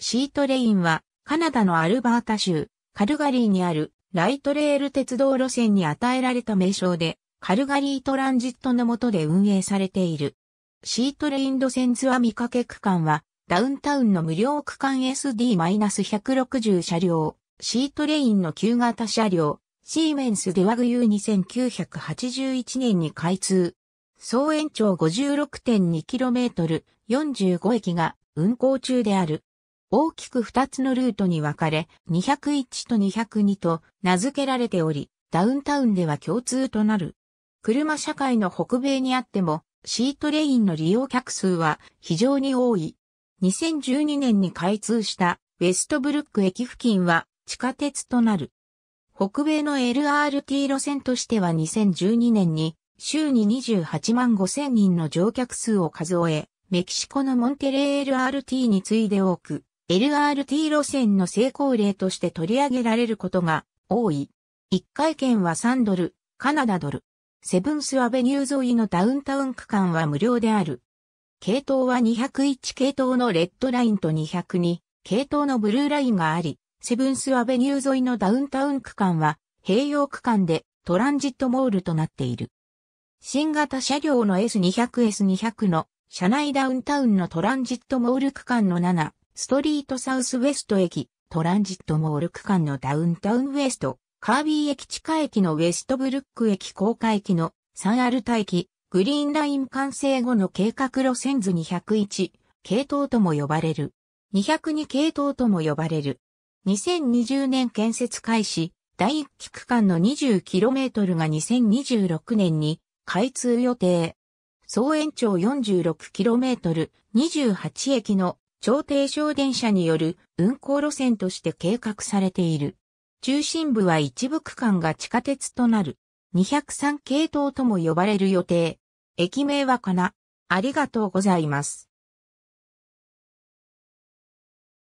シートレインは、カナダのアルバータ州、カルガリーにある、ライトレール鉄道路線に与えられた名称で、カルガリートランジットの下で運営されている。シートレイン路線ツア見かけ区間は、ダウンタウンの無料区間 SD-160 車両、シートレインの旧型車両、シーメンスデワグユー2981年に開通。総延長 56.2km、45駅が運行中である。大きく2つのルートに分かれ、201と202と名付けられており、ダウンタウンでは共通となる。車社会の北米にあっても、シートレインの利用客数は非常に多い。2012年に開通したウェストブルック駅付近は地下鉄となる。北米の LRT 路線としては2012年に週に28万5千人の乗客数を数え、メキシコのモンテレー LRT に次いで多く、LRT 路線の成功例として取り上げられることが多い。1回券は3ドル、カナダドル。セブンスアベニュー沿いのダウンタウン区間は無料である。系統は201系統のレッドラインと202系統のブルーラインがあり、セブンスアベニュー沿いのダウンタウン区間は併用区間でトランジットモールとなっている。新型車両の S200S200 の車内ダウンタウンのトランジットモール区間の7、ストリートサウスウェスト駅、トランジットモール区間のダウンタウンウェスト、カービー駅地下駅のウェストブルック駅高架駅のサンアルタ駅、グリーンライン完成後の計画路線図201、系統とも呼ばれる。202系統とも呼ばれる。2020年建設開始、第1期区間の 20km が2026年に開通予定。総延長 46km、28駅の超低床電車による運行路線として計画されている。中心部は一部区間が地下鉄となる203系統とも呼ばれる予定。駅名はかな。ありがとうございます。